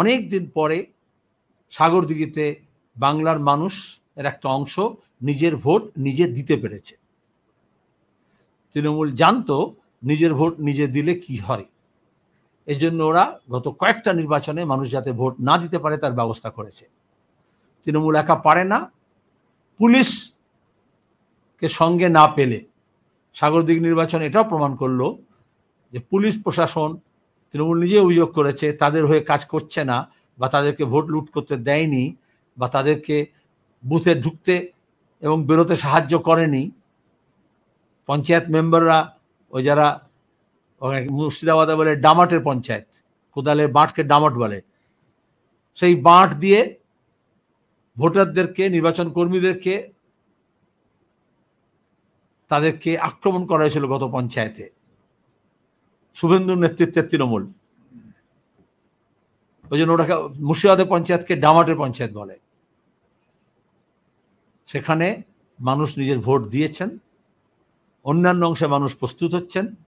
অনেক দিন পরে দিঘিতে বাংলার মানুষ এর একটা অংশ নিজের ভোট নিজে দিতে পেরেছে তৃণমূল জানতো নিজের ভোট নিজে দিলে কি হয় এজন্য ওরা গত কয়েকটা নির্বাচনে মানুষ যাতে ভোট না দিতে পারে তার ব্যবস্থা করেছে তৃণমূল একা পারে না পুলিশকে সঙ্গে না পেলে সাগরদিক নির্বাচন এটাও প্রমাণ করলো যে পুলিশ প্রশাসন তৃণমূল নিজে অভিযোগ করেছে তাদের হয়ে কাজ করছে না বা তাদেরকে ভোট লুট করতে দেয়নি বা তাদেরকে বুথে ঢুকতে এবং বেরোতে সাহায্য করেনি পঞ্চায়েত মেম্বাররা ওই যারা মুর্শিদাবাদে বলে ডামাটের পঞ্চায়েত কোদালে বাঁটকে ডামাট বলে সেই বাঁট দিয়ে ভোটারদেরকে নির্বাচন কর্মীদেরকে তাদেরকে আক্রমণ করা হয়েছিল গত পঞ্চায়েতে শুভেন্দুর নেতৃত্বের তৃণমূল ওই জন্য ওটাকে মুর্শিদাবাদের পঞ্চায়েতকে ডামাটের পঞ্চায়েত বলে সেখানে মানুষ নিজের ভোট দিয়েছেন অন্যান্য অংশে মানুষ প্রস্তুত হচ্ছেন